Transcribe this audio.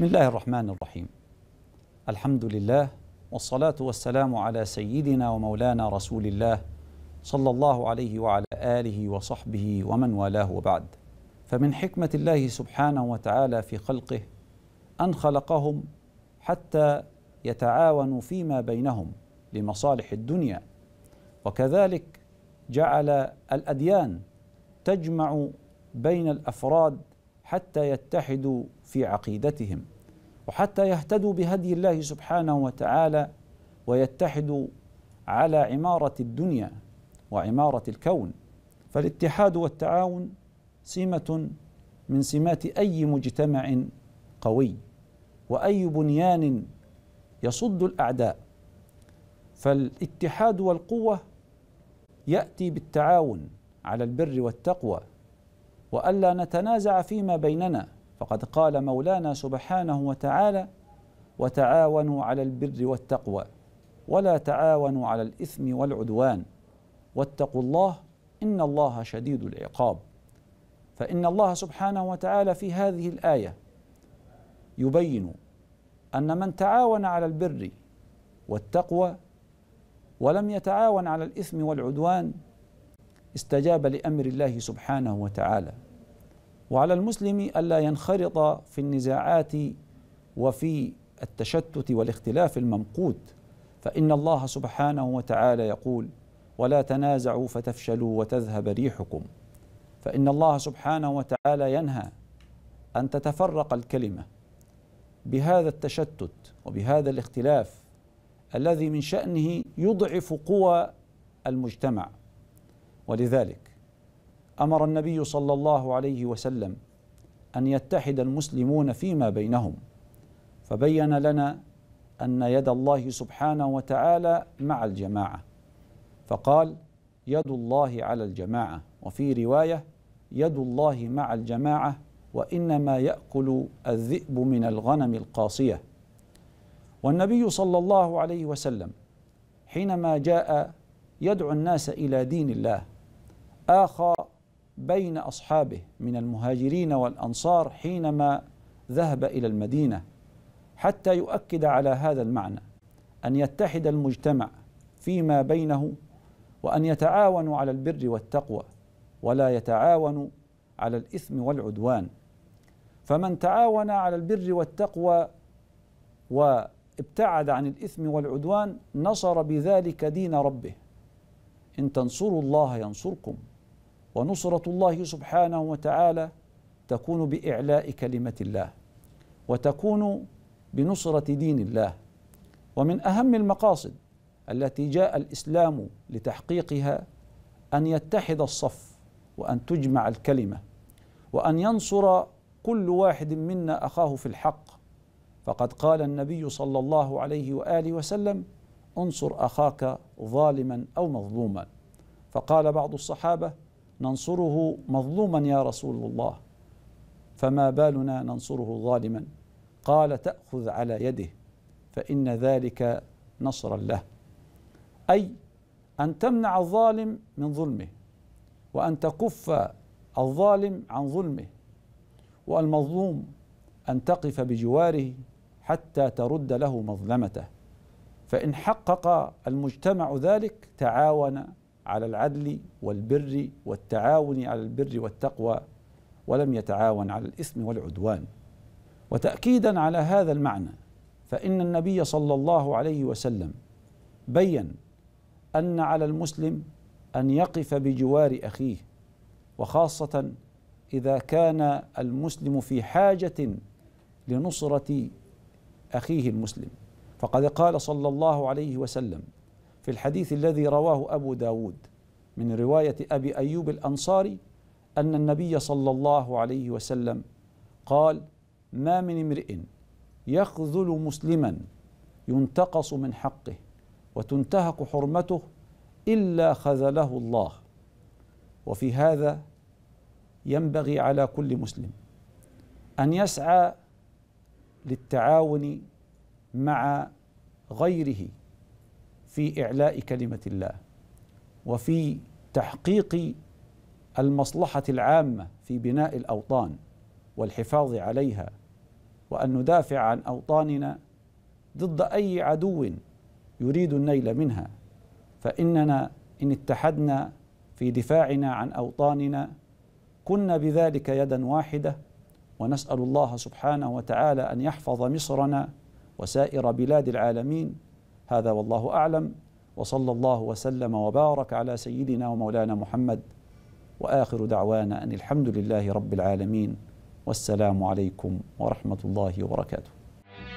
بسم الله الرحمن الرحيم الحمد لله والصلاة والسلام على سيدنا ومولانا رسول الله صلى الله عليه وعلى آله وصحبه ومن والاه وبعد فمن حكمة الله سبحانه وتعالى في خلقه أن خلقهم حتى يتعاونوا فيما بينهم لمصالح الدنيا وكذلك جعل الأديان تجمع بين الأفراد حتى يتحدوا في عقيدتهم وحتى يهتدوا بهدي الله سبحانه وتعالى ويتحدوا على عماره الدنيا وعماره الكون فالاتحاد والتعاون سمه من سمات اي مجتمع قوي واي بنيان يصد الاعداء فالاتحاد والقوه ياتي بالتعاون على البر والتقوى والا نتنازع فيما بيننا فقد قال مولانا سبحانه وتعالى وتعاونوا على البر والتقوى ولا تعاونوا على الاثم والعدوان واتقوا الله ان الله شديد العقاب فان الله سبحانه وتعالى في هذه الايه يبين ان من تعاون على البر والتقوى ولم يتعاون على الاثم والعدوان استجاب لامر الله سبحانه وتعالى وعلى المسلم ألا ينخرط في النزاعات وفي التشتت والاختلاف الممقوت فإن الله سبحانه وتعالى يقول ولا تنازعوا فتفشلوا وتذهب ريحكم فإن الله سبحانه وتعالى ينهى أن تتفرق الكلمة بهذا التشتت وبهذا الاختلاف الذي من شأنه يضعف قوى المجتمع ولذلك امر النبي صلى الله عليه وسلم ان يتحد المسلمون فيما بينهم فبين لنا ان يد الله سبحانه وتعالى مع الجماعه فقال يد الله على الجماعه وفي روايه يد الله مع الجماعه وانما ياكل الذئب من الغنم القاصيه والنبي صلى الله عليه وسلم حينما جاء يدعو الناس الى دين الله اخى بين اصحابه من المهاجرين والانصار حينما ذهب الى المدينه حتى يؤكد على هذا المعنى ان يتحد المجتمع فيما بينه وان يتعاونوا على البر والتقوى ولا يتعاونوا على الاثم والعدوان فمن تعاون على البر والتقوى وابتعد عن الاثم والعدوان نصر بذلك دين ربه ان تنصروا الله ينصركم ونصرة الله سبحانه وتعالى تكون بإعلاء كلمة الله وتكون بنصرة دين الله ومن أهم المقاصد التي جاء الإسلام لتحقيقها أن يتحد الصف وأن تجمع الكلمة وأن ينصر كل واحد منا أخاه في الحق فقد قال النبي صلى الله عليه وآله وسلم انصر أخاك ظالما أو مظلوما فقال بعض الصحابة ننصره مظلوما يا رسول الله فما بالنا ننصره ظالما قال تاخذ على يده فان ذلك نصرا له اي ان تمنع الظالم من ظلمه وان تكف الظالم عن ظلمه والمظلوم ان تقف بجواره حتى ترد له مظلمته فان حقق المجتمع ذلك تعاون على العدل والبر والتعاون على البر والتقوى ولم يتعاون على الاثم والعدوان وتاكيدا على هذا المعنى فان النبي صلى الله عليه وسلم بين ان على المسلم ان يقف بجوار اخيه وخاصه اذا كان المسلم في حاجه لنصره اخيه المسلم فقد قال صلى الله عليه وسلم في الحديث الذي رواه أبو داود من رواية أبي أيوب الأنصاري أن النبي صلى الله عليه وسلم قال ما من امرئ يخذل مسلما ينتقص من حقه وتنتهك حرمته إلا خذله الله وفي هذا ينبغي على كل مسلم أن يسعى للتعاون مع غيره في اعلاء كلمه الله وفي تحقيق المصلحه العامه في بناء الاوطان والحفاظ عليها وان ندافع عن اوطاننا ضد اي عدو يريد النيل منها فاننا ان اتحدنا في دفاعنا عن اوطاننا كنا بذلك يدا واحده ونسال الله سبحانه وتعالى ان يحفظ مصرنا وسائر بلاد العالمين هذا والله اعلم وصلى الله وسلم وبارك على سيدنا ومولانا محمد واخر دعوانا ان الحمد لله رب العالمين والسلام عليكم ورحمه الله وبركاته